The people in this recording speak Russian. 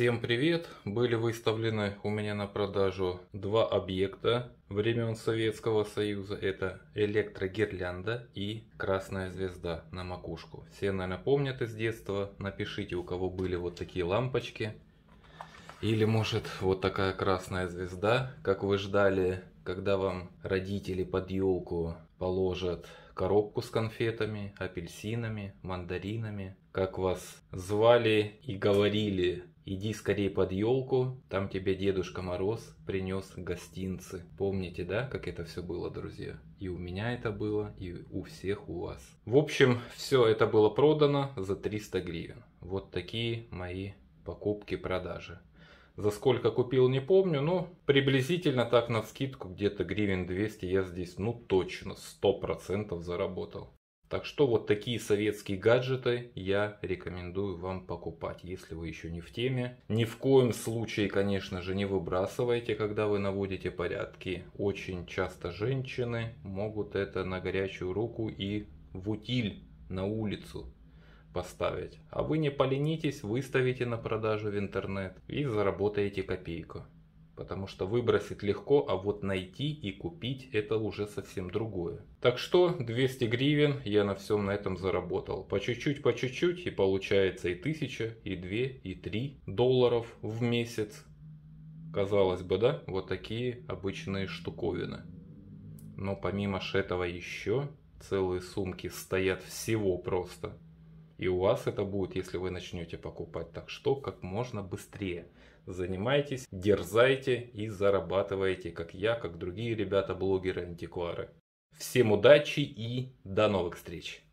Всем привет! Были выставлены у меня на продажу два объекта времен Советского Союза. Это электрогирлянда и красная звезда на макушку. Все, наверное, помнят из детства. Напишите, у кого были вот такие лампочки. Или, может, вот такая красная звезда, как вы ждали, когда вам родители под елку положат коробку с конфетами, апельсинами, мандаринами, как вас звали и говорили Иди скорее под елку, там тебе Дедушка Мороз принес гостинцы. Помните, да, как это все было, друзья? И у меня это было, и у всех у вас. В общем, все это было продано за 300 гривен. Вот такие мои покупки-продажи. За сколько купил, не помню, но приблизительно так на скидку где-то гривен 200 я здесь, ну точно, 100% заработал. Так что вот такие советские гаджеты я рекомендую вам покупать, если вы еще не в теме. Ни в коем случае, конечно же, не выбрасывайте, когда вы наводите порядки. Очень часто женщины могут это на горячую руку и в утиль на улицу поставить. А вы не поленитесь, выставите на продажу в интернет и заработаете копейку потому что выбросить легко, а вот найти и купить это уже совсем другое. Так что 200 гривен я на всем на этом заработал. По чуть-чуть, по чуть-чуть и получается и 1000, и 2, и 3 долларов в месяц. Казалось бы, да, вот такие обычные штуковины. Но помимо этого еще целые сумки стоят всего просто и у вас это будет, если вы начнете покупать. Так что как можно быстрее. Занимайтесь, дерзайте и зарабатывайте, как я, как другие ребята-блогеры-антиквары. Всем удачи и до новых встреч!